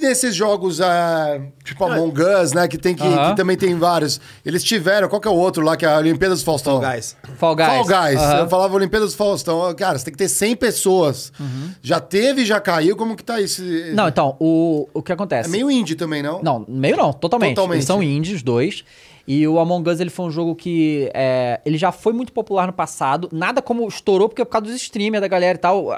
desses jogos, é, tipo ah, Among Us, né? Que, tem que, que também tem vários. Eles tiveram, qual que é o outro lá, que é a Olimpíadas do Faustão? Fall Guys. Fall Guys. Fall Guys. Eu falava Olimpíadas do Faustão. Cara, você tem que ter 100 pessoas. Uhum. Já teve, já caiu. Como que tá isso? Não, então, o, o que acontece? É meio indie também, não? Não, meio não, totalmente. Totalmente. Eles são indies, os dois. E o Among Us ele foi um jogo que. é, ele já foi muito popular no passado. Nada como estourou, porque é por causa dos streamers da galera e tal.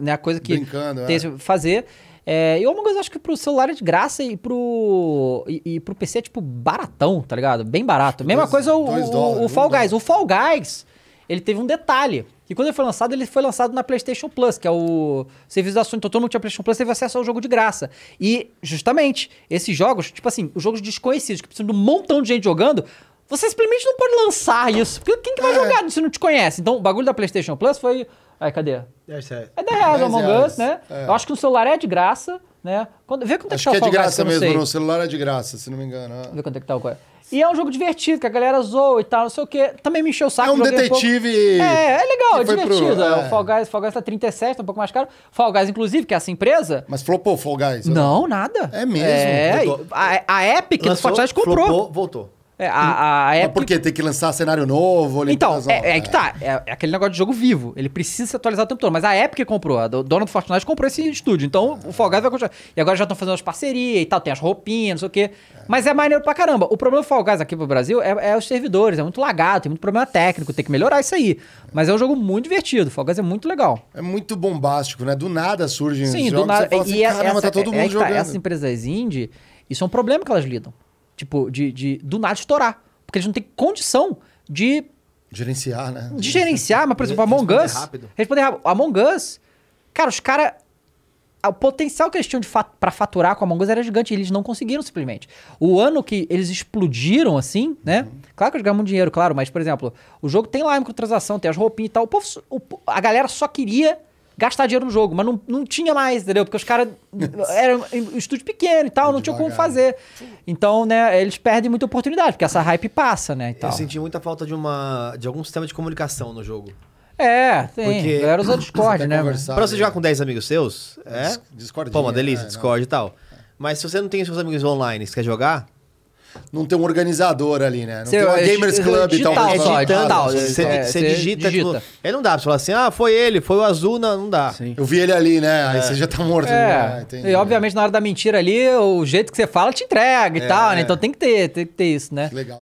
Né, a coisa que Brincando, tem que é. fazer. É, e o Among Us eu acho que pro celular é de graça e pro, e, e pro PC é tipo baratão, tá ligado? Bem barato. Mesma dois, coisa o, o, dólares, o Fall Guys. Dólar. O Fall Guys, ele teve um detalhe. E quando ele foi lançado, ele foi lançado na PlayStation Plus, que é o serviço da Sony. Então, todo mundo que tinha PlayStation Plus teve acesso ao jogo de graça. E, justamente, esses jogos, tipo assim, os jogos desconhecidos, que precisam de um montão de gente jogando, você simplesmente não pode lançar isso. Porque quem que vai é. jogar se não te conhece? Então, o bagulho da PlayStation Plus foi. Ai, cadê? É 10 é reais o Among Us, né? É. Eu acho que no celular é de graça, né? Quando... Vê quanto é que tá o Acho que é de graça mesmo, sei. no celular é de graça, se não me engano. É. Vê quanto é que tá o e é um jogo divertido, que a galera zoa e tal, não sei o quê. Também me encheu o saco. É um detetive... Um é, é legal, é divertido. Pro... É. O é. Fall Guys, Fall Guys tá 37, tá um pouco mais caro. Fall Guys, inclusive, que é essa empresa... Mas flopou Fall Guys? Não, nada. É mesmo? É, a, a Epic Lançou, do Fortnite comprou. Flopou, voltou. É, a, a Epic... Mas por quê? Tem que lançar cenário novo? então, é, é, que tá. É, é, aquele negócio de jogo vivo. Ele precisa se atualizar o tempo todo. Mas a Epic comprou. A dona do Fortnite comprou esse estúdio. Então, o Fall Guys vai continuar. E agora já estão fazendo as parcerias e tal. Tem as roupinhas, não sei o quê. Mas é maneiro pra caramba. O problema do Fall Guys aqui pro Brasil é, é os servidores. É muito lagado, tem muito problema técnico. Tem que melhorar isso aí. Mas é um jogo muito divertido. Fall Guys é muito legal. É muito bombástico, né? Do nada surgem Sim, jogos. do nada. e assim, e é caramba, tá essa, é tá todo mundo é, jogando. Tá, essas empresas indie, isso é um problema que elas lidam. Tipo, de, de do nada estourar. Porque eles não têm condição de. Gerenciar, né? De gerenciar, mas, por exemplo, Among Us. Rápido. Responder rápido. Among Us, cara, os caras. O potencial que eles tinham fat, para faturar com a Among Us era gigante e eles não conseguiram simplesmente. O ano que eles explodiram, assim, né? Uhum. Claro que eles ganham muito dinheiro, claro, mas, por exemplo, o jogo tem lá a microtransação, tem as roupinhas e tal. O povo, o, a galera só queria gastar dinheiro no jogo, mas não, não tinha mais, entendeu? Porque os caras eram um estúdio pequeno e tal, não tinha como fazer. Então, né, eles perdem muita oportunidade, porque essa hype passa, né? E tal. Eu senti muita falta de uma de algum sistema de comunicação no jogo. É, tem. Porque... Era usar Discord, né? Pra você jogar com 10 amigos seus, é. Discord. Pô, uma é, delícia, é, Discord e tal. Mas se você não tem seus amigos online e quer jogar, não tem um organizador ali, né? Não Cê, tem uma é, Gamers então, então. Então. é, Club e tal. É digital, Você é, digita, digita. Tipo, aí não dá pra falar assim, ah, foi ele, foi o azul, não, não dá. Sim. Eu vi ele ali, né? Aí é. você já tá morto. É. Né? e obviamente na hora da mentira ali, o jeito que você fala te entrega e é, tal, né? É. Então tem que ter, tem que ter isso, né? Que legal.